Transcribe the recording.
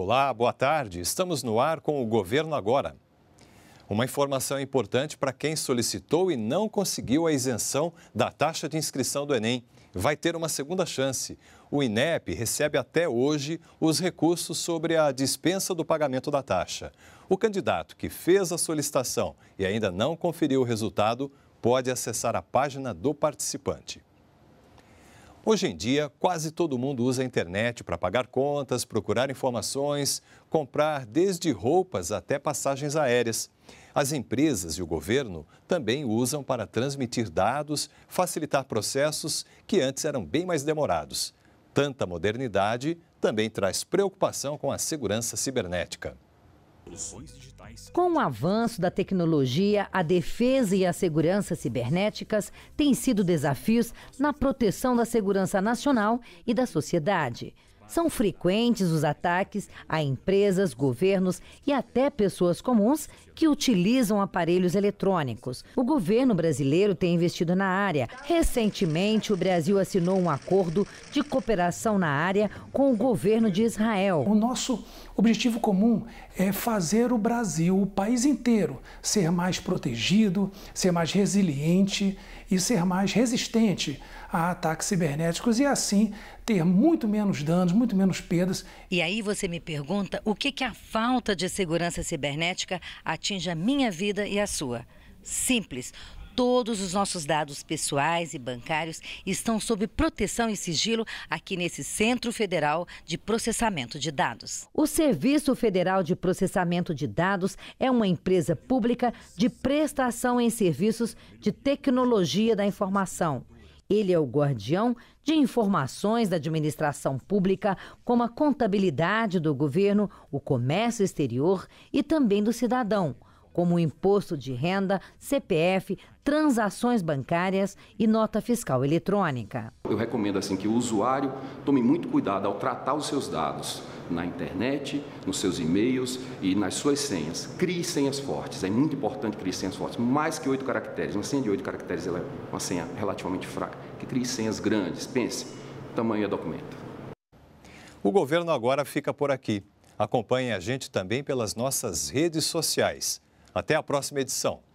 Olá, boa tarde. Estamos no ar com o Governo Agora. Uma informação importante para quem solicitou e não conseguiu a isenção da taxa de inscrição do Enem. Vai ter uma segunda chance. O INEP recebe até hoje os recursos sobre a dispensa do pagamento da taxa. O candidato que fez a solicitação e ainda não conferiu o resultado pode acessar a página do participante. Hoje em dia, quase todo mundo usa a internet para pagar contas, procurar informações, comprar desde roupas até passagens aéreas. As empresas e o governo também usam para transmitir dados, facilitar processos que antes eram bem mais demorados. Tanta modernidade também traz preocupação com a segurança cibernética. Com o avanço da tecnologia, a defesa e a segurança cibernéticas têm sido desafios na proteção da segurança nacional e da sociedade. São frequentes os ataques a empresas, governos e até pessoas comuns que utilizam aparelhos eletrônicos. O governo brasileiro tem investido na área. Recentemente, o Brasil assinou um acordo de cooperação na área com o governo de Israel. O nosso objetivo comum é fazer o Brasil, o país inteiro, ser mais protegido, ser mais resiliente e ser mais resistente a ataques cibernéticos e assim ter muito menos danos, muito menos perdas. E aí você me pergunta o que, que a falta de segurança cibernética atinge a minha vida e a sua. Simples. Todos os nossos dados pessoais e bancários estão sob proteção e sigilo aqui nesse Centro Federal de Processamento de Dados. O Serviço Federal de Processamento de Dados é uma empresa pública de prestação em serviços de tecnologia da informação. Ele é o guardião de informações da administração pública, como a contabilidade do governo, o comércio exterior e também do cidadão como imposto de renda, CPF, transações bancárias e nota fiscal eletrônica. Eu recomendo assim que o usuário tome muito cuidado ao tratar os seus dados na internet, nos seus e-mails e nas suas senhas. Crie senhas fortes, é muito importante criar senhas fortes, mais que oito caracteres. Uma senha de oito caracteres é uma senha relativamente fraca. Que crie senhas grandes, pense, tamanho é documento. O governo agora fica por aqui. Acompanhe a gente também pelas nossas redes sociais. Até a próxima edição.